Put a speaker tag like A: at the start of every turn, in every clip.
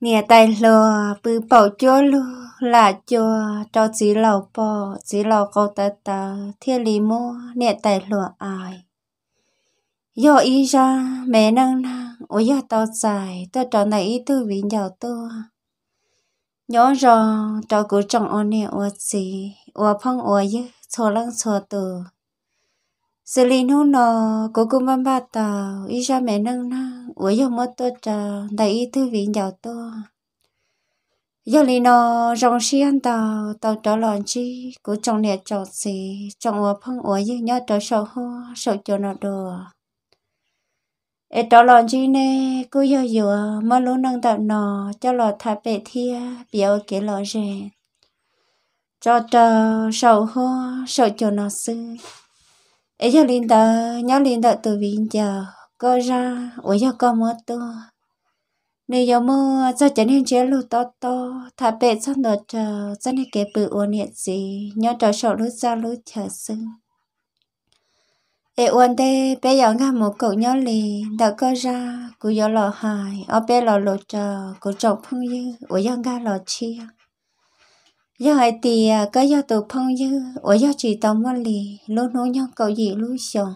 A: nghe tay lo bự bảo cho lu là cho cho chỉ lầu bò chỉ lầu câu ta ta thiên lý mô nghe tay lo ai do ý ra mẹ năng năng ôi ya tao dài tao trò này ý tư vị giàu tôi nhỏ rồi trò của chồng ôn nè ôi gì ôi phong ôi chứ cho lăng cho từ sự linh hôn nó cố cô mâm bà tờ ý ra mẹ nâng na uống dầu mơ tôi trà đại ý thư vị nhỏ tôi giờ linh nó rong xi ăn tàu tàu trở lòn chi cố chồng nè chồng gì chồng ở phong uống gì nhớ trở sầu hô sầu cho nó đùa ê trở lòn chi nè cố giờ dừa mà lú nâng tàu nó cho lò thả bể thia biểu kế lò rè cho chờ sầu ho sầu cho nó xưa ấy giờ linh tờ nhớ linh tờ từ vinh chờ cơ ra ủa cho cơ mưa to nếu giờ mưa cho trở nên chế lụt to to thả bệ xong đợt chờ cho nên kẻ bự ổn nhiệt gì nhớ trò sổ lút ra lút chờ sưng ê ổn thế bé giờ ngang một cậu nhớ lì đã cơ ra cứ giờ lò hài ở bé lò lột chờ cứ trọc phương như ủa giờ ngang chi. chia giờ hai thì à, cái giờ tụ phong như ở giờ chỉ tao muốn lì lúc nối nhau cầu gì lúc xong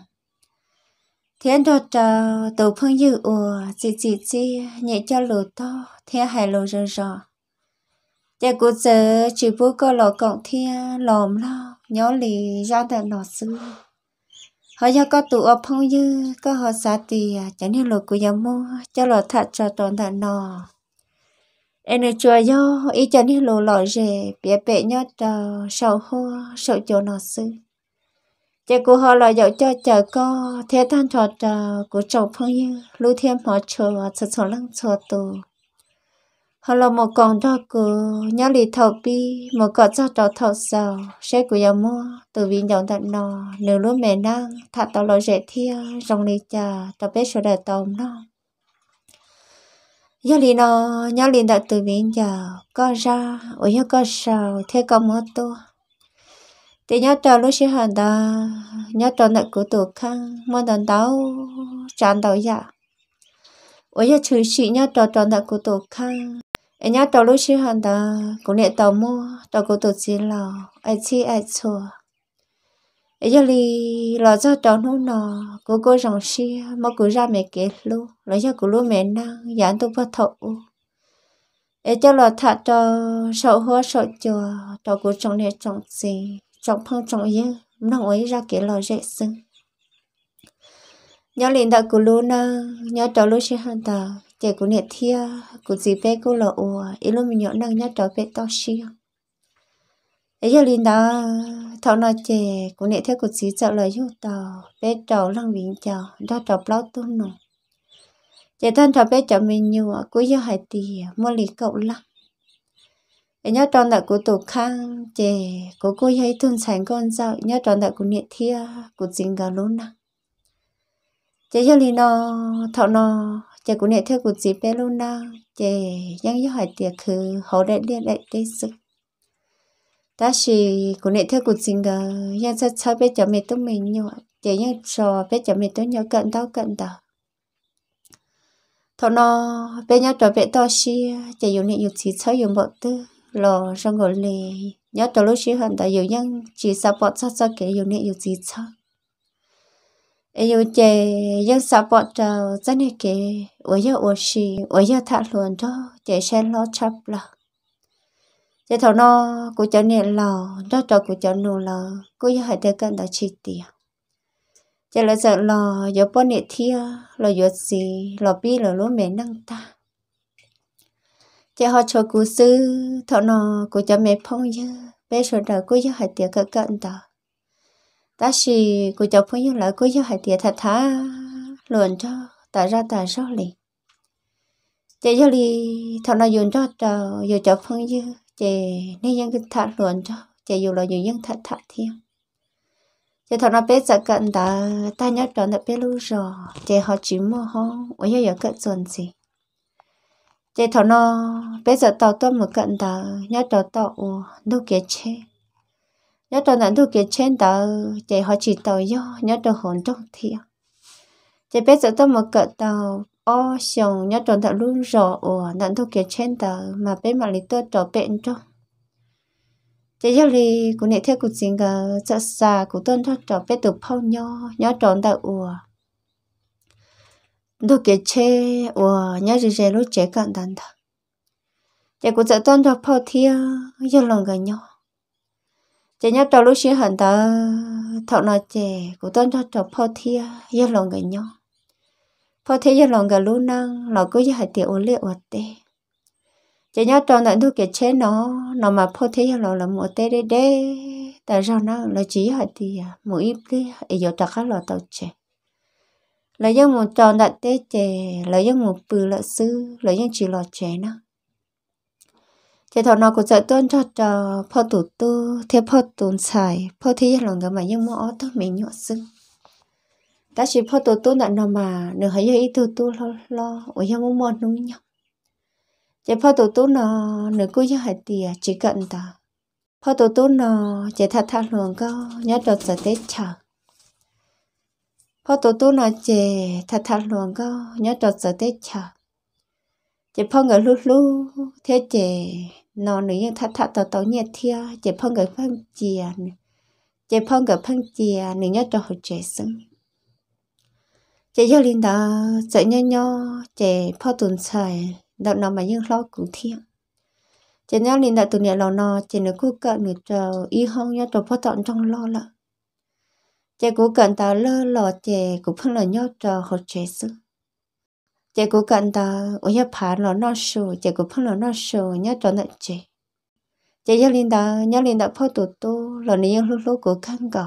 A: thiên đồ trò tụ phong như ở chỉ chỉ chỉ nhẹ cho lù to thiên hải lù rờ rờ giờ cô giờ chỉ bố cô lò cộng thiên à, lòm lo nhớ lì ra đợt lò xưa họ giờ có tụ ở phong như có họ xa thì à, chẳng nên lù của giờ mua cho lò thật cho toàn đợt nọ em nói chùa do ý cho nên lù lội rề bịa bệ nhớ trò sầu hô sầu chỗ nọ sư chị cô họ lo dạo cho chờ co thế than trò trò của chồng phong như lưu thêm họ chùa sợ sợ lăng chùa tù họ lo một con đó cô nhớ lì thầu bi một cọ cho trò thầu sầu sẽ của nhà mua từ vì nhận tận nọ nửa lúa mẹ năng thà tao lo rẻ thia rong lì trà tao biết sửa đời tôm nó giờ liền nó nhớ liền đã từ bên giờ có ra ở nhớ có sao thế có mơ to thì nhớ trò lúc xưa hàng đó nhớ trò nợ của tổ khăn mơ đàn đau tràn đầu dạ ở nhớ trừ sĩ nhớ trò trò nợ của tổ khăn em nhớ trò lúc xưa hàng đó cũng nệ tàu mua trò của tổ chỉ lò ai chi ai chùa ấy giờ li lo cho cháu nó nọ cô cô rằng xia mà cô ra mẹ kể lu lo cho cô lu mẹ năng dán tôi bắt thọ ấy cho lo thà cho sợ hoa sợ chùa cho cô chồng này chồng gì chồng phong chồng yên nó ấy ra kể lo dễ sưng nhớ liền đã cô lu nọ, nhớ cháu lu xia hàng tờ chỉ cô nè thia cô gì bé cô lo ủa ấy lu mình nhớ năng nhớ cháu bé to xia giờ linh đó thọ nó chè cũng nệ theo cuộc sĩ sợ lời yêu tàu bé trầu lăng viện trầu đó trầu bao tu nổ chè thân trầu bé trầu mình nhiều à, cuối giờ hải tì mua lì cậu lăng ấy nhớ tròn đại của tổ khang chè của cô ấy thôn sánh con dạo nhớ tròn đại của nệ thia của dính gà lún nặng chè giờ linh nó thọ nó chè cũng nệ theo cuộc sĩ bé lún nặng chè giờ hải tì cứ hậu đại điện đại tây sức ta chỉ cũng nệ theo cuộc sinh đó nhân sao sao bây giờ mình tôi mình nhau chỉ nhân trò bây mình tôi nhau cận tao cận đó thọ nó bây nhau trò bây to xí chỉ dùng nệ dùng chỉ sao dùng bọn tư lò trong ngồi lì nhớ trò lúc xí hẳn tại dùng nhân chỉ sao bọn sao sao kể dùng nệ dùng chỉ sao yêu chè dân xã bọn trào dân này kể ủa yêu ủa xì ủa yêu thả luồn cho chè sen lo chập lòng thế thầu nó cô cháu nè lò đó cho cô cháu nô lò cô giờ hãy thấy cần đã chi tiền thế là giờ lò giờ bọn nè thia lò giờ gì lò bi lò lúa mẹ năng ta thế họ cho cô sư thầu nó cô cháu mẹ phong giờ bây giờ đời cô giờ hãy thấy cần cần ta ta chỉ cô cháu phong giờ là cô giờ hãy thấy thật thà luận cho ta ra ta rõ liền thế giờ thì thằng nó dùng cho trời giờ cháu phong dư chị nên dân kinh thật luôn cho chị dù là dù dân thật thật thiêng chị thọ nó biết sợ dạ cận đã ta nhớ chọn được biết lưu rồi chị họ chỉ mơ họ ở nhà giờ cận chuẩn gì chị thọ nó biết sợ dạ tàu tôm một cận đã nhớ tròn tàu đâu kia chê nhớ tròn đã đâu kia chê đã chị họ chỉ tàu do nhớ tròn hồn trong thiêng chị biết sợ dạ tôm một cận tàu ô xong nhớ tròn thật luôn rõ ủa nãy tôi kia trên tờ mà bên mặt lý tôi trở bệnh cho thế giờ thì cũng nể theo cuộc chiến cả xa của tôi cho trở bé từ phao nho nhớ tròn tờ ủa tôi kia chê ủa nhớ gì gì lúc chế cận đàn thật thế cũng sợ tôi cho phao thia giờ lòng gần nhau chị nhớ trò lúc sinh hẳn tờ thọ nói chè của tôi cho trở phao thia giờ lòng gần nhau พอ thế giờ lòng gà lú năng lò cứ giờ hạt tiền ổn liệu ổn tê chỉ nhớ tròn đợt thu kiệt chế nó nó mà pho thấy giờ lòng là một tê đê đê tại sao nó là chỉ hạt tiền à, một ít cái ấy giờ tạc lò tàu chế là do một tròn đặt tê chè là do một bự lợ sư là do chỉ lò chế nó chỉ thọ nó cũng sợ tuân cho cho pho tủ tu thế pho tồn xài pho thấy giờ lòng gà mà nhưng mà ót mình nhọ sưng ta chỉ phô tổ tu nặng nọ mà nửa hãy giờ ít tu lo lo ở nhà mồm mua nung nhau chỉ phô tổ tu nó nửa cuối giờ hãy tiề chỉ cần ta phô tổ tu nó chỉ thật thật luôn có nhớ được giờ tết chờ phô tổ tu nó chỉ thật thật luôn có nhớ được giờ tết chờ chỉ phô người lú lú thế chỉ nó nửa như thật thật tổ tổ nhiệt thia chỉ phô người phăng chia chỉ phô người phăng chia nửa nhớ được hồi trẻ sinh chị yêu linh đó chạy nhớ nhớ chị phô tuần trời đợt nó mà những lo cũng thiên chị nhớ linh đó tụi nhà lò nò chị nó cố cận người chờ y hông nhớ chờ phô tận trong lo lợ chị cố cận ta lơ lò chị cũng phân là nhớ chờ học trẻ sư chị cố cận ta ở nhà phá lò nó sù chị cũng phân là nó sù nhớ chờ nợ chị chị nhớ linh đó nhớ linh đó phô tụt tu lò này nhưng lúc lúc cũng khăn gò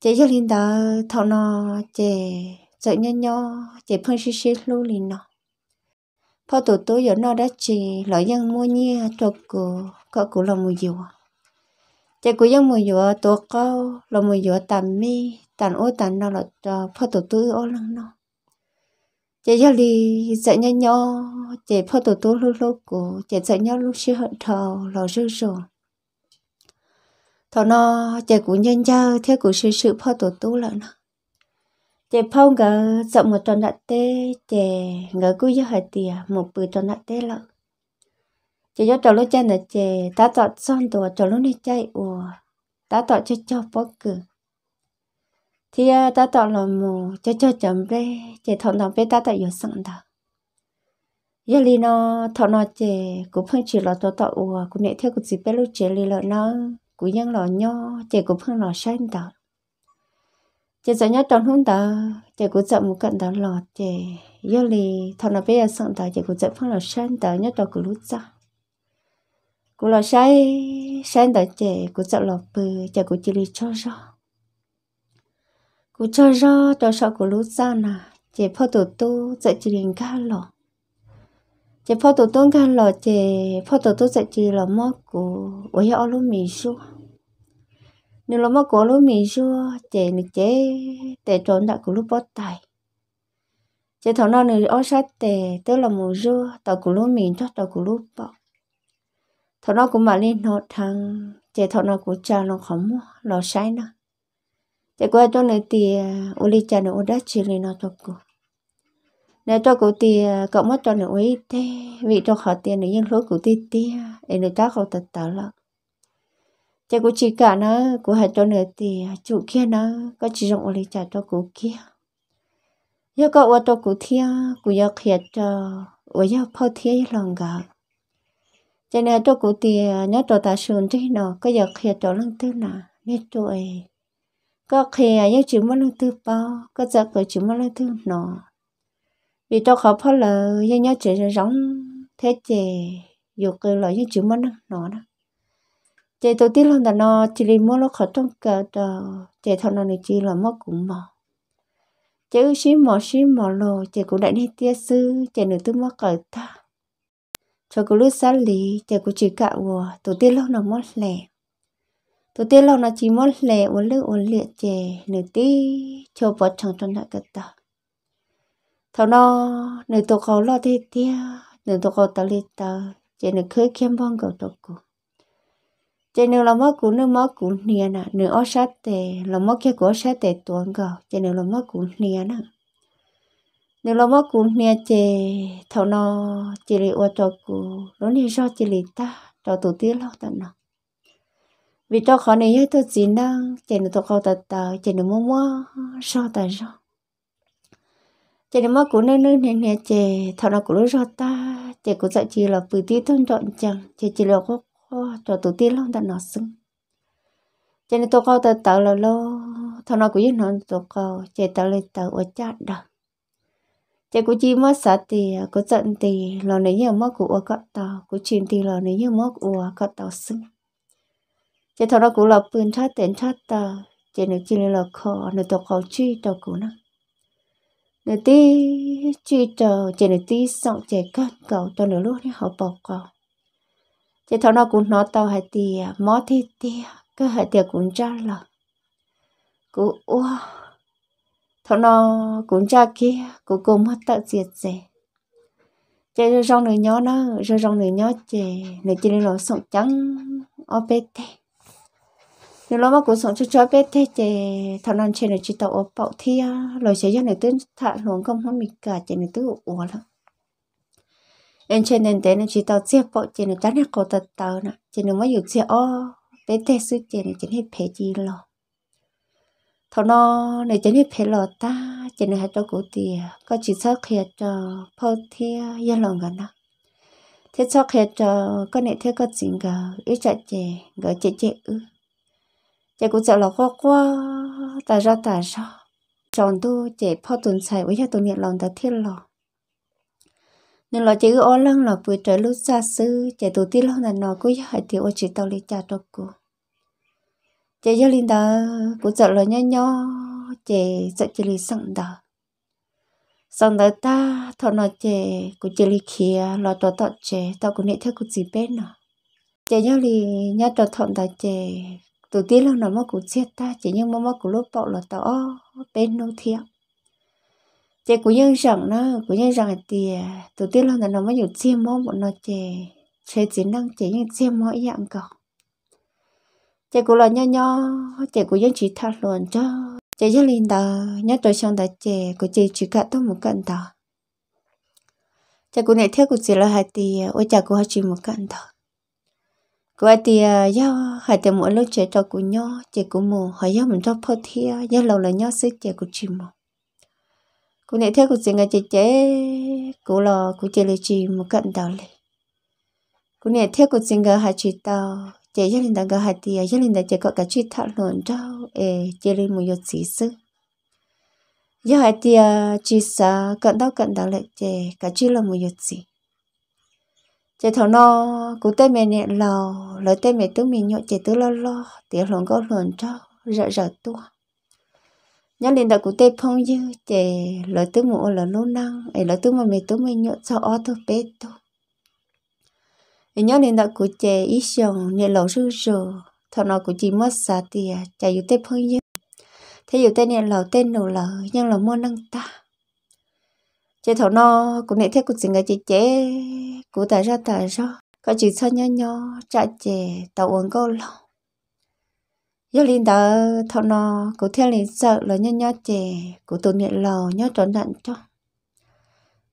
A: chế cho linh đó thọ nó chế sợ nhớ nhớ chế phân xí xí lưu linh nó phó tổ tố giờ nó đã chỉ lợi dân mua nhia cho cô có cô là mùi dừa chế cô dân mùi dừa tổ câu là mùi dừa tạm mi tạm ô tạm nó là phó tổ tố ô lăng nó chế cho li sợ nhớ nhớ chế phó tổ tố lưu lưu cô chế sợ nhớ lúc xí hận thầu là rư rồi thọ nó chạy của nhân giao theo cũng sự sự phao tổ tú nó chạy phao ngờ rộng một tròn đại tê chạy ngờ cứ như hạt tìa một bữa tròn đại tê lợn chạy cho trò lúc chạy là chạy ta tọt son tổ trò lúc này chạy ủa ta tọt cho cho bó cửa thì à, ta tọt là mù cho cho chậm rê chạy thọn thằng bé ta tọt yếu sẵn đó giờ li nó thọ nó chạy cũng không chỉ là tọt tọt ủa cũng nệ theo cũng chỉ bé lúc chạy li lợn nó cú nhân lò nho chị cũng phương lò xanh tờ chị sợ nhớ trong hướng tờ chị cũng sợ cận tờ lò chị do lì thằng nào bây giờ sợ tờ chị cũng sợ phương lò xanh tờ nhớ trong của lút ra cú lò say xanh tờ chị cũng sợ lò bự chị cũng chỉ lì cho rõ cú cho rõ cho sợ của lút ra nè chị phô tổ tu dạy chị lì ca lò chị phô tổ tu ca lọ chị phô tổ tu dạy chị lọ mốt của ôi ô lúc mì xuống nếu lo mà có lúc mình xưa chế nực chế để trốn đã có lúc bắt tay chế thằng nó nửa ở sát tề tức là mùa dưa tàu có lúc mình cho tàu có lúc bỏ thằng nó cũng mà lên nó thằng chế thằng nó cũng cha nó không mua nó sai nó chế qua cho nó thì ô li cha nó đã chỉ lên nó cho cô nếu cho có thì cậu mất cho nó ấy thế vì cho họ tiền nó yên lối của tít tía để nó chắc không thật tạo lắm chị cũng chỉ cả nó cũng hay cho nữa thì chủ kia nó có chỉ rộng lấy trả cho cụ kia giờ có ô tô cụ thia cụ giờ khía ờ, cho ô giờ phao thia lòng gạo cho nên tôi cụ thì ờ, nhớ tôi ta sườn chứ nó ờ, có giờ khía cho lần thứ nà nên tôi có khía nhớ chỉ một lần thứ ba, có giờ cởi chỉ một lần thứ nó vì tôi khó phao là nhớ nhớ chỉ rong thế chè dù cơ là nhớ chỉ muốn nó đó chị tôi tiên lần đó nó chỉ đi mua lúc khó trong cờ đó ờ, chị thằng nó này chỉ là mất cũng mò chị ư xí mò xí mò lô chị cũng đã đi tia sư chị nữa tôi mất cả, ta cho cô lúc xa lý chị cũng chỉ cả ủa tôi tiên lâu nó mất lẻ tôi tiên lâu nó chỉ mất lẻ uống lư uống liệt chị nửa tí cho vợ chồng trong lại cờ ta thằng nó nửa tôi có lo thế tiếc, nửa tôi có tao liệt tao chị nửa khơi kiếm bông cầu tôi cũng cho nên là mất cũng nước mất cũng nia nè nửa ở sát tệ là mất cái của sát tệ tuần gò cho nên là mất cũng nia nè nửa là mất cũng nia chè thầu nó chỉ lì ô cho cụ nó nia do chỉ lì ta cho tổ tiên lo tận nè vì cho khó này tôi chỉ năng chè nên tôi khó tật tờ chè nên mua mua so tờ so chè nên mất cũng nên nên nia nia chè thầu nó cũng lúa do ta chè cũng sợ chỉ là bự tí thông chọn chẳng chè chỉ là có cho tụi tiên lắm ta nó sưng cho nên tôi câu ta tạo là lo thằng nó cũng nó tôi câu chạy tạo lên tạo ở chát đó chạy cũng chỉ mất sát thì có giận thì lo nấy nhờ mất của cọ tàu cũng chìm thì lo nấy nhờ mất của cọ tàu sưng chạy thằng nó cũng là bươn chát tiền chát tàu chạy nó chỉ là khó nó tôi câu chi tàu cũng nó nó tí chi tàu chạy nó tí xong chạy cắt cầu cho nó lúc nó họ bỏ cầu chỉ thằng nó cũng nó tao hay tì à, mó thì tì à, cứ hay tì cũng cha là cú ô thằng nó cũng cha kia cú cô mất tạo diệt gì chỉ rồi rong người nhó nó rồi rong người nhó chỉ người chỉ nên sống trắng ở bên thế nếu lo mà cũng sống cho cho bên thế chỉ thằng nó trên là chỉ tao ở bảo thi rồi sẽ cho người tới thả luôn không có mình cả chỉ người tới ủa lắm em trên nền tế nên chỉ tao chia bộ chỉ nó chán hết cổ tật tao nè chỉ nó mới dùng chia ô bé thế sư chỉ nó chỉ hết phê gì lo thằng nó này chỉ hết phê lo ta chỉ nó hết cho cổ tiền có chỉ sợ khía cho phô thia gia lòng gần đó thế cho khía cho có này thế có chuyện gờ ít chặt chè gờ chè chè ư chè cũng sợ lo quá quá ta ra ta sao chọn tu chè phô tuần xài với gia tuần nhận lòng ta thiên lòng nên là chỉ ô lăng là vừa trở lúc xa xứ chạy tụ tí lâu là nó cứ hại thì ô chỉ tao lấy trả cho cô chạy gia linh đó cũng sợ là nhó nhó chạy sợ chỉ lấy sẵn đó sẵn đó ta thọ nó chạy cũng chỉ lấy kia lo tỏ tỏ chạy tao cũng nghĩ theo cũng gì bên nó chạy gia linh nhá cho thọ đó chạy tụ tí lâu nó mà cũng chết ta chỉ nhưng mà mà cũng lúc bỏ là tao bên nó thiệt chị của nhân rộng nó của nhân rộng thì tổ tiên là nó mới dùng chiêm món bọn nó chè chế chiến năng chế nhưng chiêm món dạng cỏ chị của là nho nho chị của nhân chỉ thật luôn cho chị rất linh tờ nhớ tôi xong đã chị của chị chỉ cả tôi một cận đó, chị của này theo của chị là hai thì ôi chả của chỉ một cận đó, của thì à, do hai tỷ mỗi lúc chị cho của nho, chị của mù hỏi do mình cho phô thia do lâu là nho sức chị của chỉ một cô này theo cô chị người chị chế cô lo cô chị là chị một cận đầu lên cô này theo cô chị người hai chị tao chị gia đình đang gọi hai tia gia đình đang chị có cả chị thảo luận đâu ê chị lên một chút xí xứ giờ hai tia à, chị sa cận đâu cận đầu lại chị cả chị là một chút xí chị thảo nó cô tên mẹ nè lò lời tên mẹ tướng mình nhọ chị tứ lo lo tiếng lòng có luận đâu rợ rợ tua nhân lên đó cũng tê phong dư chè lời tư mộ là lô năng ấy lời tư mà mẹ tư mày nhộn cho ó thôi bé thôi ấy nhân lên đó cũng chè ít sòng nè lầu rư rờ thọ nọ cũng chỉ mất xa tìa chạy dù tê phong dư thế dù tên nè lầu tên nổ lỡ nhưng lỡ mua năng ta chè thọ nọ cũng nè thế cũng chỉ người chè chè cũng tại ra tại ra có chữ sao nhớ nhớ chả chè tàu uống câu lòng giờ linh đó thọ nó cụ theo linh sợ là nhớ nhớ trẻ cụ tụi niệm lò nhớ trốn đạn cho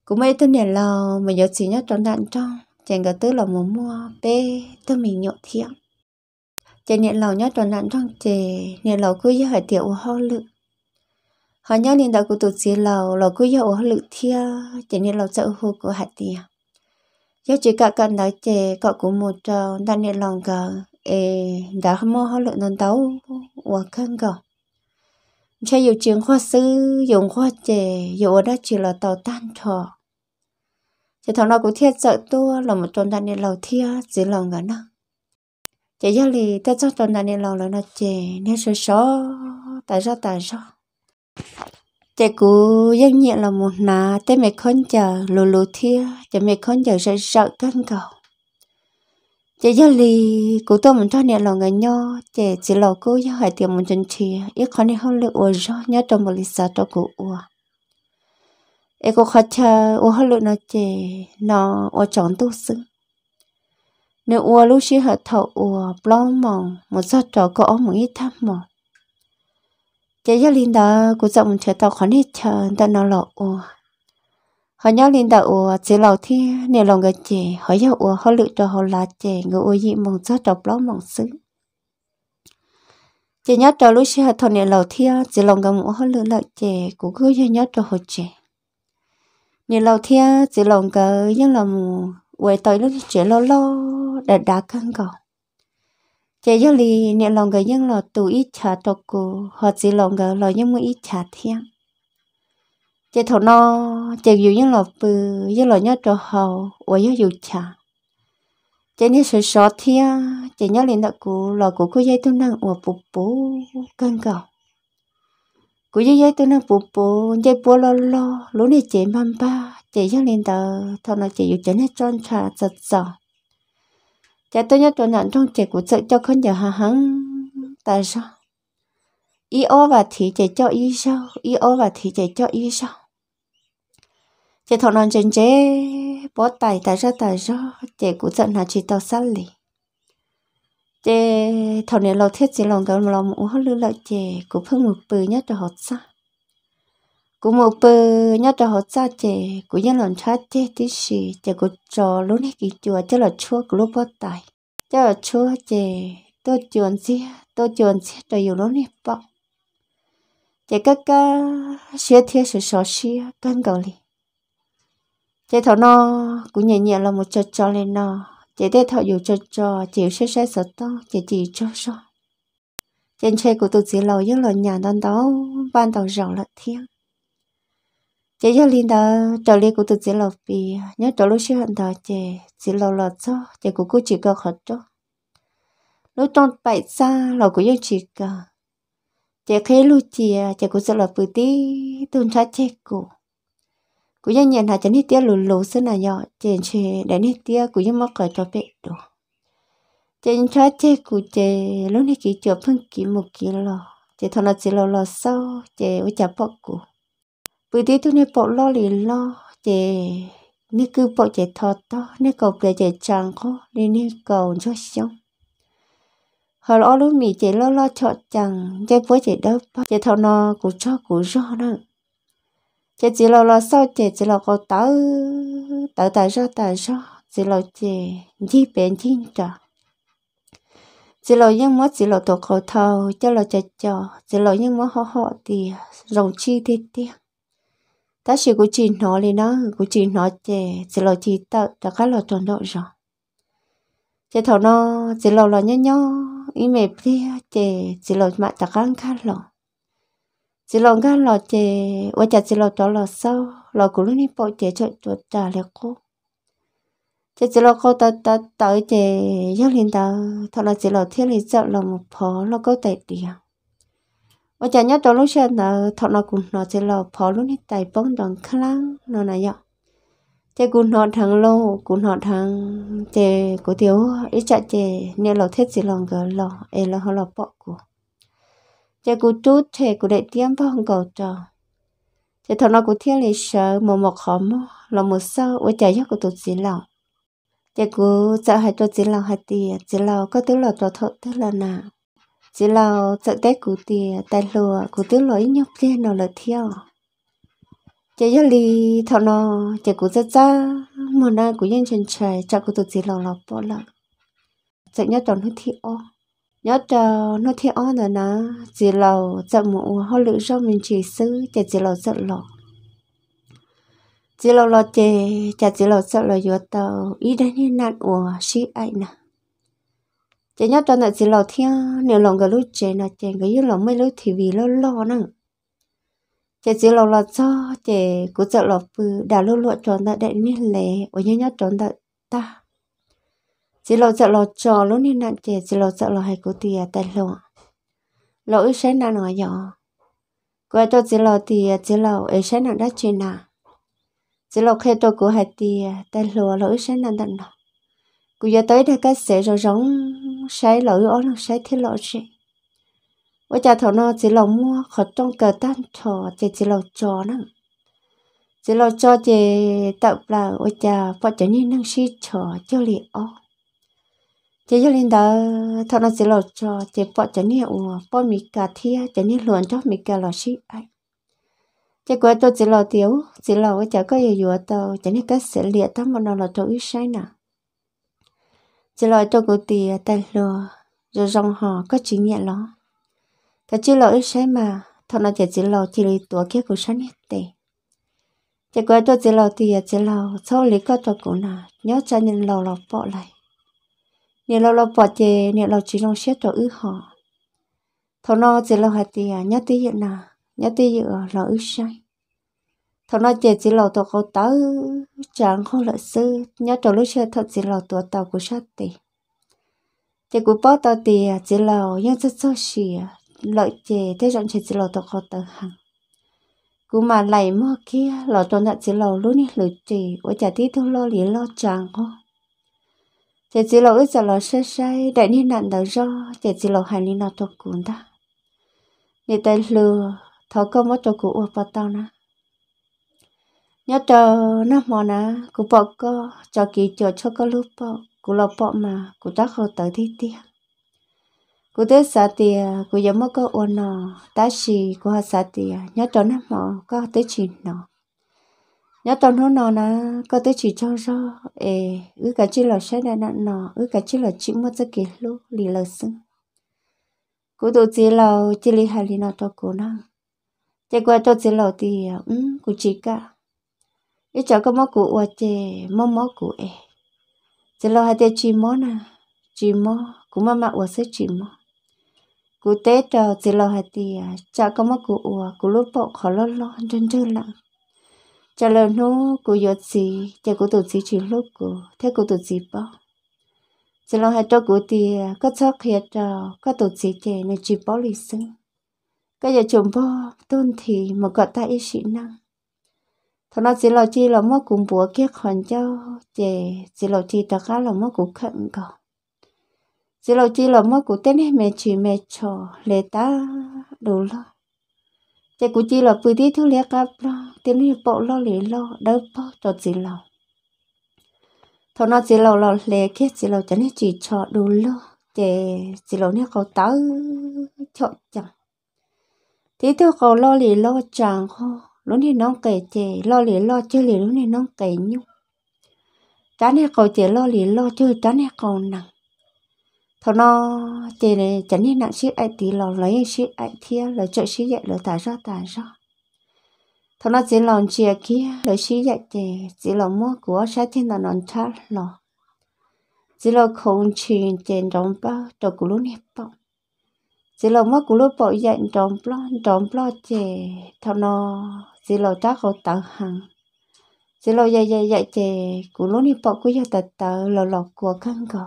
A: cụ mấy tụi niệm lò mà giờ chỉ nhớ trốn đạn cho chàng cả tư là muốn mua bê tụi mình nhộn thiện chàng niệm lò nhớ trốn đạn cho trẻ niệm lò cứ giờ hỏi tiểu ho lự họ nhớ linh đó cụ tụi chỉ lò lò cứ giờ ho lự thiệt chàng niệm lò sợ hồ của hạt tiền giờ chỉ cả cần đó trẻ cọ cũng một trò đan niệm lòng cả ê đã mô họ lợn nón tấu và khăn gò cho dù trường khoa sư dùng khoa chè dù đó chỉ là tàu tan trò chỉ thằng nào cũng thiết sợ tua là một tuần đàn đi lầu thia chỉ lòng ngắn đó chỉ ra lì ta cho tuần đàn đi lầu là nó chè nên sợ sợ tại sao tại sao chỉ cú dân nhẹ là một nà tới mẹ con chờ lù lù thia chỉ mẹ con chờ sợ sợ căng cầu chị giờ lì cụ tôi mình cho nè lòng ngày nhau chị chỉ lò cô cho hỏi tiền mình chân chị ít khó nên không lựa ủa nhớ trong một lịch sử cho cụ ủa em có khó chờ ủa hơn lựa nó chị nó ủa chọn tu sư nếu ủa lúc xưa hợp thọ ủa lo mỏng một giọt trò có ông một ít thăm mỏng chị giờ lì đó cụ tôi mình chờ tao khó nên chờ tao nó lọ ủa họ nhớ linh đạo ủa chỉ lầu thì nè lòng cái chị họ nhớ ủa họ lựa cho họ là chị người ủa gì mong cho đọc lóc mong xứ chị nhớ cho lúc xưa thọ nè lầu thì chỉ lòng cái mũi họ lựa lợi chị cũng cứ nhớ cho họ chị nè lầu thì chỉ lòng cái những lòng quay tới lúc chị lo lo đã đã căng cầu chị nhớ li nè lòng cái những lòng tụ ít trả cho cô họ chỉ lòng cái lòng những mũi ít trả thiêng chị thầu nó chị dù những lò bự những lò nhớ trò hầu và nhớ dù chả chị nhớ sự sợ thia chị nhớ liền đặc cụ lò cụ cô dây tôi năng và bù bố, cân cầu cụ dây dây tôi năng bù bố, dây bố lo lo lũ này chị mâm ba chị nhớ liền đặc thầu nó chị dù chả nhớ tròn trà giật giật chị tôi nhớ tròn nặng trong chị của sợ cho con giờ hà hắn tại sao ý ô và thị trẻ cho ý sao ý ô và thị trẻ cho ý sao chị thọ non chân chế bó tay tại ra tại ra chị cũng giận là chị tao sát lì chị thọ này lâu thiết chị lòng gần lòng mũ hết lưu lại chị cũng phương một bự nhất cho họ xa cũng một bự nhất cho họ xa chị cũng nhân lòng thoát chị tí xì chị cũng cho lúc này kỳ chùa chứ là chúa của lúc bó tay chứ là chúa chị tôi chuồn xí tôi chuồn xí tôi yêu lúc này bỏ chị các cái xe thiết sự sò xí cân cầu liền chế thọ nó cũng nhẹ nhẹ là một cho cho lên nó chế thế thọ dù cho cho chịu sẽ sẽ sợ to chế chỉ cho cho trên xe của tôi chỉ lâu rất là nhà đón đó ban đầu rộng là thiên chế cho linh đó trở lên của tôi chỉ lâu vì nhớ trở lúc sẽ hận đó chế chỉ lâu là cho chế của cô chỉ có khó cho lúc trong bảy xa là của yêu chỉ cả chế khi lúc chị chế của sẽ là bự tí tuần tra chế của cú nhân nhận hạt chân hít tia lù lù xưa này nhọ trên chè đến hít tia cú nhân mắc cởi cho bé đồ trên cho chè cú chè lúc này kỹ chữa phân kỹ một kỹ lò chè thằng nào chỉ lò lò sau chè ở chả bọc cú bữa tiết tôi này bọc lo liền lo chè nếu cứ bọc chè thọ to nếu cầu bề chè chẳng có nên nếu cầu cho xong họ lo lúc mì chè lo lo chọn chẳng chè bố chè đâu chè thằng nào cú cho cú cho nữa chị chỉ lo lo sau chị chỉ lo có tớ tớ tớ cho tớ cho chỉ lo chị đi bên thiên cho chỉ lo những món chỉ lo thuộc khẩu thầu cho lo chạy cho chỉ lo những món họ họ thì rồng chi thế tiếc ta chỉ cố chị nó lên đó cố chị nó chè chỉ lo chỉ tớ đã cái lo tròn độ rồi chị thầu nó chỉ lo lo nhó nhó ý mệt đi chè chỉ lo mà tớ khá khá lo chỉ lo ngã lo chè và chả chỉ lo cho lo sau lo cũng luôn này bỏ chè cho cho trả lại cô chè chỉ lo cô ta ta tới chè giáo liền ta thôi là chỉ lo thiết lý sợ lo một phó lo có tệ đi à và chả nhớ cho lúc xưa là thôi là cũng nó chỉ lo phó lúc này tại bóng đòn khăn, lắm nó này vậy chè cũng họ thằng lô cũng họ thằng chè cổ thiếu ít chả chè nên lo thiết chỉ lo ngờ lo e lo họ lo bỏ của giờ cố chút thì cố để tiêm vào hông cầu trò thì thằng nó cố thiên lì sợ một một khó mơ là một sâu với trái giấc của tụt dĩ lòng giờ cố sợ hai cho dĩ lòng hai tìa dĩ lòng có tiếng là trò thợ tức là nào dĩ lòng sợ tết cụ tìa tay lùa cố tiếng lỗi nhóc kia nó là theo giờ giờ lì thằng nó giờ cố ra ra mà na cố nhân chân trời chắc cố tụt dĩ lòng lọc bỏ lỡ sợ nhớ tròn hút thiêu nhớ chờ nó thì on là nó chỉ là giận mụ họ lựa cho mình chỉ xứ chỉ chỉ là giận lọ chỉ là lọ chè chỉ chỉ là giận là vừa tàu ý đến nên nạn của sĩ ai nè chỉ nhớ cho nó chỉ là thiên nếu lòng cái lúc chè nó chè cái yếu lòng mấy lúc thì vì nó lo nè chỉ chỉ là lọ cho chè cũng giận lọ bự đã luôn lọ tròn đã đại nên lệ ở nhớ nhớ tròn đã ta chỉ lo sợ lo cho luôn nên nặng trẻ chỉ lo sợ lo hay cố tiền tài lộ lo ít sáng nặng nói nhỏ quay tôi chỉ lo tiền chỉ lo ít sáng nặng đã chuyện nào chỉ lo khi tôi cố hay tiền tài lộ lo ít sáng nặng tận nào cứ giờ tới đây các sẽ rồi giống sai lộ ở nó sai thế lộ gì ở nhà thọ nó chỉ lo mua khó trong cờ tan thọ chỉ chỉ lo cho năng chỉ lo cho chị tập là ở nhà phật chồng như năng si trò cho liệu chỉ cho linh đó thằng nó chỉ lo cho chỉ bỏ cho nên ủa bỏ mì cà thia cho nên luôn cho mì cà lo xí ai chỉ quay tôi chỉ lo thiếu chỉ lo cái chả có gì vừa tàu cho nên cái sẽ liệt tao mà nó là tôi ít sai nè chỉ lo tôi cũng tiền tay lừa rồi dòng họ có chính nhận nó cái chỉ lo ít sai mà thằng nó chỉ chỉ lo chỉ lấy tuổi kia của sáng nhất tệ chỉ quay tôi chỉ lo thì chỉ lo sau lấy có tôi cũng là nhớ cha nhân lo lo bỏ lại nếu lâu lâu bỏ chè nếu lâu chỉ lo xét cho ư họ thọ nó chỉ lâu hạt tiền nhớ tí hiện nào nhớ tí giờ là ư sai thọ nó chè chỉ lâu tổ có tớ chẳng không lợi sư nhớ cho lúc chơi thật chỉ lâu tổ tàu của sát tiền chè của bó tàu tiền chỉ lâu nhớ rất cho xì lợi chè thế rộng chè chỉ lâu tổ có tớ hàng cú mà lại mơ kia lò tuần đã chỉ lò luôn này lửa trì ở chả tí thu lo lý lo chẳng không chị chỉ là ít giờ là say say đại niên nạn đầu do chị chỉ là hai niên nào tôi cũng đã nị tay lừa thọ cơ mất tôi cũng uổng bắt tao na nhớ cho nó mò na cụ bỏ co cho kỳ chờ cho cơ lúc bỏ cụ lọ bỏ mà cụ đã không tới thi tiếc cụ tới xã tiề cụ giờ mất cơ uổng nọ ta xì cụ hạ xã tiề nhớ cho nó mò có tới chuyện nọ nhớ tao nó nọ nè có tới chỉ cho cho ê ứ cả chỉ là sẽ nạn nọ ứ cả chỉ là chỉ mất cái kỷ lú lì lờ xưng cú tổ chỉ là chỉ lì hà lì nọ tao cố nè chạy qua tao chỉ là thì à, ừ cú chỉ cả ý cháu có móc cú ở chè móc móc cú ê chỉ là hai tay chỉ mó nè chỉ mó cú mà mà ở sẽ chỉ mó cú tết rồi chỉ là hai tay à, cháu có móc cú ở cú lúc bọc khó lo lo chân chân lặng cho nên nô cô giọt gì cho cô tổ chức chỉ lúc cô thế cô tổ chức bao cho nên hai cho cô thì có chắc hiện cho có tổ chức trẻ này chỉ bao lý sinh cái giờ chồng bao tôn thì một gọi ta ý sĩ năng thằng nó chỉ lo chi là mất cùng bùa kia còn cho trẻ chỉ lo chi ta khá là mất cũng khẩn cả, chỉ lo chi là mất cũng tên hết mẹ chỉ mẹ trò lệ ta đủ lo trẻ cũng chỉ là bùi tí thứ lẽ cặp lo tiếng như bộ lo lì lo đâu bỏ cho chị lò thằng nó chị lò lò lè kia chị lò chẳng chỉ cho đủ lo để chị lò nhớ cậu tớ cho chẳng thế tôi cậu lo lì lo chẳng ho lúc này nó kể chị lo lì lo chơi lì lúc này nó kể nhung Chả này cậu chị lo lì lo chơi chả này cậu nặng thọ nó chị này chẳng nên nặng shit ai tí lò lấy shit ai thia là chợ shit vậy là tả ra tả ra thôi nó chỉ lòng chia kia rồi xí dạy chè chỉ lòng mua của sẽ thiên là non cha lò chỉ là không chuyện tiền trong bao trong cú lúc nếp bao chỉ là mua của lúc bỏ dạy trong bao trong bao chè thôi nó chỉ là chắc không tạo hàng chỉ là dạy dạy dạy chè cú lúc nếp bao cú dạy tật tờ lò lò của khăn cầu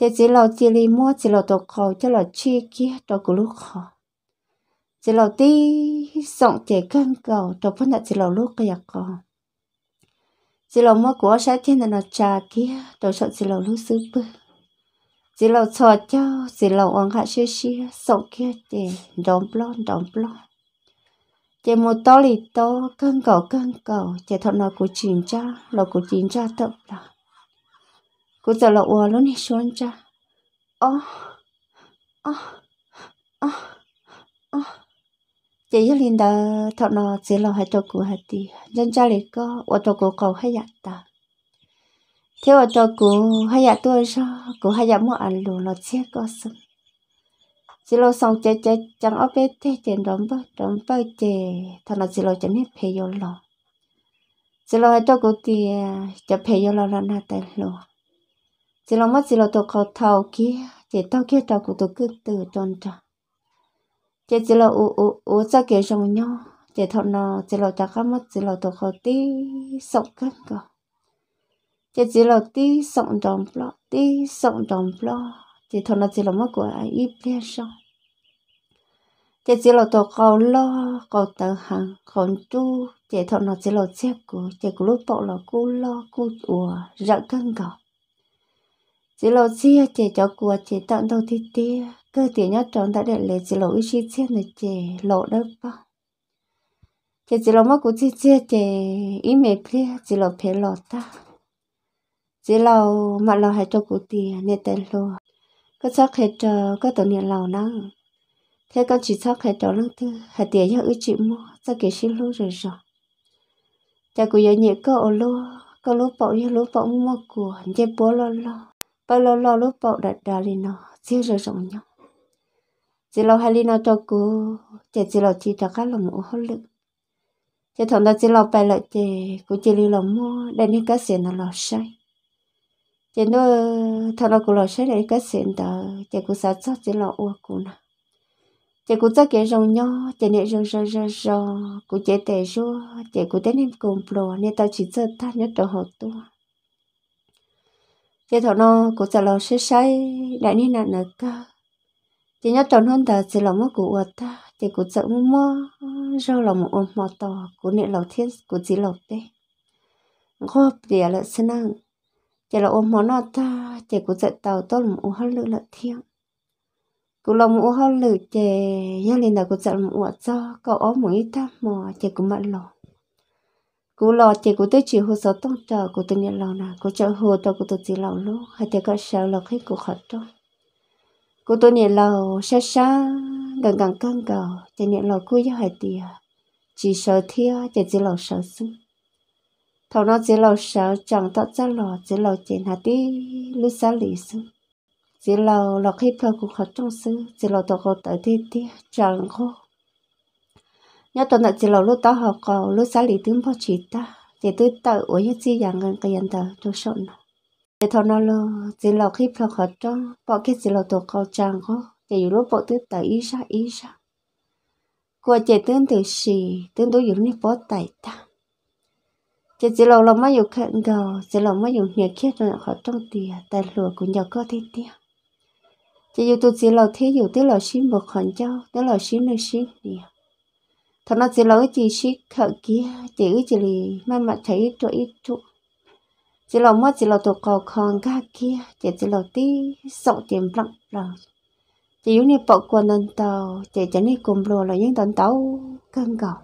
A: chỉ chỉ là chỉ li mua chỉ là tổ khẩu cho là chi kia trong cú lúc khẩu chỉ là tí sống trẻ cân cầu trong phần đã chỉ là lúc cái gì cầu chỉ là mua của sáng thiên là trà kia đầu sợ chỉ là lúc xứ bơ chỉ là cho cho chỉ là ông hạ xưa xưa sống kia trẻ đóng blon đóng blon chỉ một to lì to cân cầu cân cầu chỉ thọ nó của chín cha là của chín cha tập là cô giờ là ủa luôn đi xuống cha ô ô ô ô chị yêu linh đó thọ nó chỉ lo hai tàu cụ hai tí nhân cha lấy có ô tàu cụ cầu hay giặt ta thế ô tàu cụ hay giặt tôi sao cụ hay giặt mua ăn luôn nó chết có sưng chỉ lo xong chơi chơi, chẳng ở bên thế chết đóng bao đóng bao chơi, thọ nó chỉ lo chẳng hết phải vô lò chỉ lo hai tàu cụ thì chẳng phải vô lò là na tay luôn, chỉ lo mất chỉ lo tàu cầu thầu kia chỉ tàu kia tàu cụ tàu cứ từ tròn tròn chỉ chỉ là u u u cho kiểu xong nhau chỉ thọ nó lo là chắc mất chỉ lo tổ khó tí sống cân cơ chỉ chỉ là tí sống đồng lo tí sống đồng lo chỉ thọ nó chỉ lo mất của ai ít biết xong chỉ chỉ là tổ khó lo khó tự hàng khó chú chỉ thọ nó chỉ lo chết cố chỉ cố lúc bộ là cú lo cố ủa rợ cân cơ chỉ lo chia chỉ cho cố chỉ tận đâu thì tia cơ thể nhá tròn đã để lấy chỉ lộ ít chi chết này chè lộ đâu ba chỉ chỉ lộ mất cũng chi chết chè ý mệt kia chỉ lộ phải lộ ta chỉ lộ mà lộ hay cho cụ tiền nên tên lộ có chắc hết trò có tổ niệm lầu năng thế con chỉ chắc hết trò lăng thứ, hạt tiền nhá ước chị mua cho kể xin lô rồi rồi cha cụ giờ nhẹ cơ ở có cơ lô bọ như lô bọ mua của chế bố lô lô bao lô lô lô bọ đặt đà lên nó chia rồi rộng nhau chỉ lo hay linh nó cho cô chỉ chỉ lo chỉ cho các lòng mũ hết lực chỉ thằng đó chỉ lo bài lại chỉ cô chỉ lo lòng mua đây những cái gì nó lo sai chỉ nó thằng nó cô lo sai đây cái gì đó chỉ cô sao cho chỉ lo uo cô nè chỉ cô chắc cái rong nhỏ chỉ nên rong rong rong rong cô chỉ tệ rua chỉ cô đến những cùng pro nên tao chỉ chơi ta nhất đồ học tua chỉ thằng nó cô sẽ lo sai sai đại nên là nợ cao chỉ nhớ tròn hơn ta chỉ là mất cụ ở ta chỉ cụ sợ mua mua rau là một ôm mò to cụ niệm lầu thiên cụ chỉ lầu tê góp để là sinh năng chỉ là ôm mò nó ta chỉ cụ sợ tàu tốt là một hắt lự là thiên cụ là một hắt lự chỉ nhớ lên là cụ sợ một ổ cho cậu ốm một ít ta mò chỉ cụ mặn lò cụ lò chỉ cụ tới chỉ hồ sơ tông chờ cụ tự nhiên lò nào cụ chờ hồ tàu cụ tự chỉ lò lúc hay chỉ có sợ là khi cụ khát trong cô tôi nhẹ lầu xa xa gần gần cơn cầu chạy nhẹ lầu cuối gió hải tìa chỉ sợ thia chạy chỉ lầu sợ xứ thầu nó chỉ lầu sợ chẳng tạo ra lò chỉ lầu chạy hà tí lúc xa lì xứ chỉ lầu lò khi phơi cũng khó trong xứ chỉ lầu tàu cầu tới thi tía chẳng khô nhớ tuần nãy chỉ lầu lúc tao học cầu lúc xa lì tướng bao chỉ ta chỉ tới tới uống nhất chi dạng gần cái dân tờ tôi sợ nó để thọ nó lo chỉ lo khi lo khó cho bỏ cái chỉ lo tổ khó chàng khó để dù lúc bỏ tư tờ ý sa ý sa qua chỉ tương tự gì tương đối dùng nếp bỏ tay ta chỉ chỉ lo lo mấy dùng khẩn gò chỉ lo mấy dùng nhiệt khiết rồi khó trong tiền tài lừa cũng nhiều có thế tiền chỉ dù tôi chỉ lo thế dù tôi lo xin một khoản cho tôi lo xin nơi xin nhiều thọ nó chỉ lo cái gì xin khởi kia chỉ cái gì mà mà thấy chỗ ít chút chỉ là mất chỉ là tụ cầu con ga kia chỉ chỉ là tí sậu tiền lặng rồi chỉ yếu nè bọc quần lên tàu chỉ chỉ nè cùng lùa là những tấn tàu cân cầu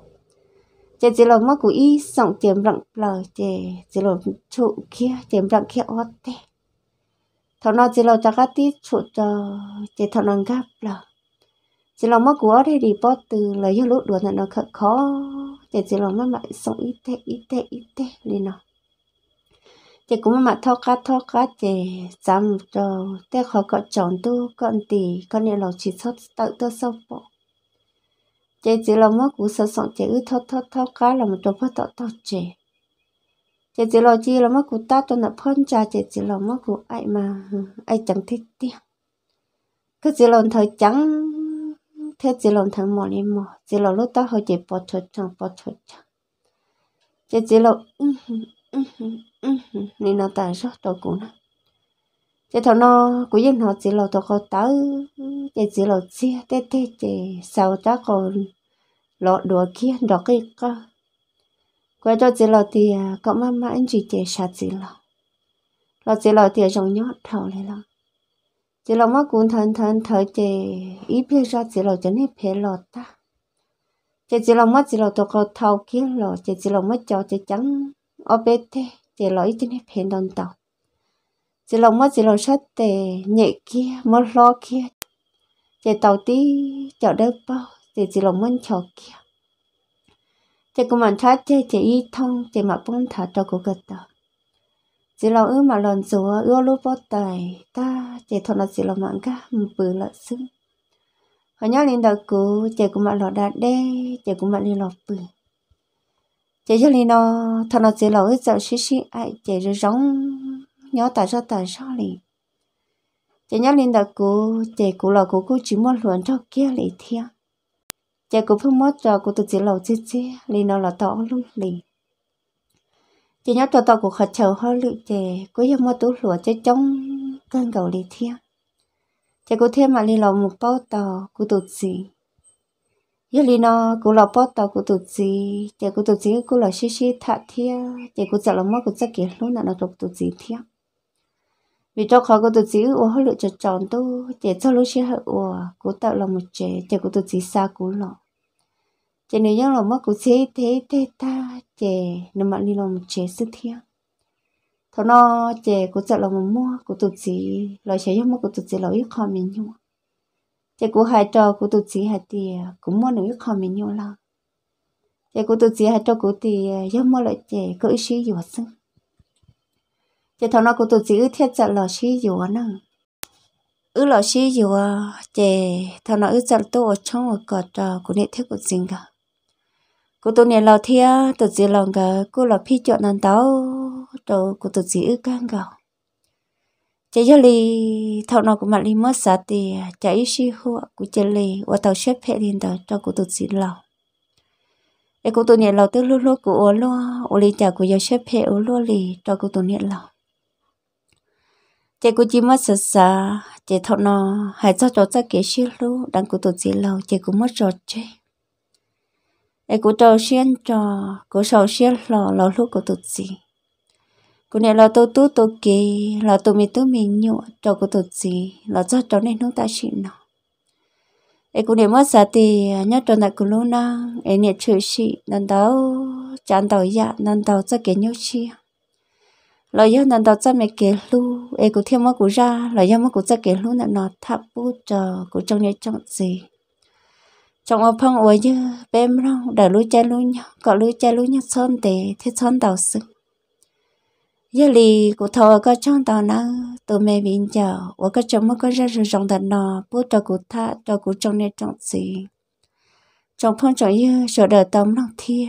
A: chỉ chỉ là mất của y sậu tiền lặng rồi chỉ chỉ là trụ kia tiền lặng kia ót tê thằng nào chỉ là cho các tí trụ cho chỉ thằng nào gấp rồi chỉ là mất của thì đi bỏ từ những lúc đuổi nó khó chỉ chỉ là mất lại sậu ít tê ít tê ít tê lên nào thì cũng mà thóc cá thóc cá thì giảm cho thế họ có chọn tu con thì con này là chỉ sót tự tự sâu bộ chỉ chỉ là mất cú sợ sọn chỉ ư thóc thóc thóc cá là một chỗ phát tạo tạo chỉ chỉ chỉ là chỉ là mất cú ta tôi nạp phân trà chỉ chỉ là mất cú ai mà ai chẳng thích tiếc cứ chỉ là thời trắng thế chỉ là thằng mò lên mò chỉ là lúc đó họ chỉ bỏ thuốc chẳng bỏ thuốc chẳng chỉ chỉ là ừ, ừ, ừ, nên nó ta rất to cũng nó chế thằng nó cũng dân họ chỉ là thằng có tới chế chỉ là chia tê tê chế sau đó còn lọ đùa kia đó cái cơ quay cho chỉ là thì à, có má má anh chị chế sát chỉ là là chỉ là thì trong nhót thầu này là chỉ là má cũng thân thân thời chế ít biết ra chỉ là cho nên phải lọ ta chế chỉ là má chỉ là thằng có thầu kia là chế chỉ là má cho chế trắng ở bên thế chỉ lo ít nhất phải đồng tàu chỉ lo mất chỉ lo sát để nhẹ kia mất lo kia chỉ tàu tí chợ đỡ bao chỉ chỉ lo mất chợ kia chỉ có mình thoát chỉ chỉ y thông chỉ mà bung thả cho cô gật tàu chỉ lo ư mà lần rùa ưa lúc bao tài ta chỉ thôi là chỉ lo mạng cả một bữa là xương họ nhớ lên đầu cũ chỉ có mà lo đạt đây chỉ có mà đi lo bự chỉ cho li nó thằng nó chế lỗi giờ xí xí ai chỉ rồi giống nhớ tại sao tại sao li chỉ nhớ li đó cú chỉ cú là cú cú chỉ muốn luận cho kia li thia chỉ cú phương mất cho cú tự chế lỗi chế chế li nó là tao luôn li chỉ nhớ cho tao cú khát chờ hơi lự chỉ cú giờ mua tú lụa chế trong cơn cầu li thia chỉ cú thêm mà li là một bao tàu cú tự gì giờ li nó cũng là bắt đầu cũng tụt gì giờ cũng tụt gì cũng là xí xí thà thia giờ cũng sợ là mất cũng chắc kiểu luôn nào nó tụt tụt gì thia vì cho khó cũng tụt gì ô hơi lựa chọn chọn tu giờ cho lúc xí hơi ô cũng tạo là một chế giờ cũng tụt gì xa cũng lọ giờ nếu như là mất cũng thế thế thế ta giờ nếu mà li là một chế sức thia thằng nó giờ cũng sợ là một mua cũng tụt gì loại chế yếu mất cũng tụt gì loại ít khó mình nhung chị cũng hai trò cô tụi chị hai thì à, cũng mua nữa không mình nhiều lắm chị của tụi chị hai trò cô thì do mua lại chị cứ xí gì hết sức thằng nào cô tụi chị thiết chặt lò xí gì nữa ư lò xí gì chị thằng nào ư chặt tôi ở trong ở cọt của nệ thiết của chính cả cô tôi nè lò thia tụi chị lòng cả cô lò phi chọn nàn táo rồi cô tụi chị ư căng cả chỉ cho li thầu nó cũng mặt li mất sát thì chả ít xí hụa của chỉ li và tàu xếp hệ liền đó cho cụ tụt xin lầu để cụ tụt nhận lầu tức lúc lúc của uống lo ố li chả của giao xếp hệ uống lo li cho cụ tụt nhận lầu chỉ cụ chỉ mất sát sát chỉ thầu nó hãy cho cho cho kế xí lu đang cụ tụt xin lầu chỉ cụ mất rồi chứ để cụ trâu xuyên cho cụ sầu xuyên lò lò lúc cụ tụt xin cô này là tôi tú tôi kì là tôi mi tôi mi nhọ cho cô tôi gì là cho cho nên nó ta chịu nó ấy cũng để mất giá thì à, nhớ cho lại cô lúc na ấy nhớ chửi chị nên đó chán đầu dạ nên đó cho cái nhau chi lo do nên đó cho mẹ kể lu ấy cũng thêm mất của ra lo do mất của cho kể lu là nó tháp bút cho của trong nhà trong gì trong ông phong ôi chứ bem đâu đã lui cha lui nhau có lui cha lui nhau sơn tề thế sơn đầu sưng giờ lì cụ thọ có trong tàu nó tụi mẹ bình chờ và có chồng mới có ra rồi dòng đàn nọ bố cho cụ tha cho cụ trong này trong gì trong phong trọng như sửa đời tấm lòng thia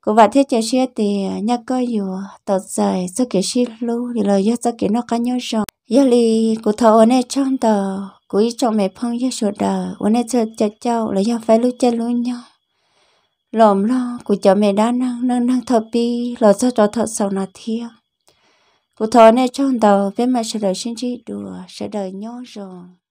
A: cụ vợ thiết chế xe thì nhà có dù tàu dài rất kỹ xí lưu thì lời rất kỹ nó cá nhau rồi giờ lì cụ thọ ở này trong tàu cụ ý chồng mẹ phong giờ sửa đời ở này chơi chơi cháu là do phải lưu chơi lưu nhau lòm lo cụ cho mẹ đã năng năng năng thọ bi lo cho cho thọ sau nó thiêng cụ thọ này trong đầu với mà sẽ đời sinh chi đùa sẽ đời nhau rồi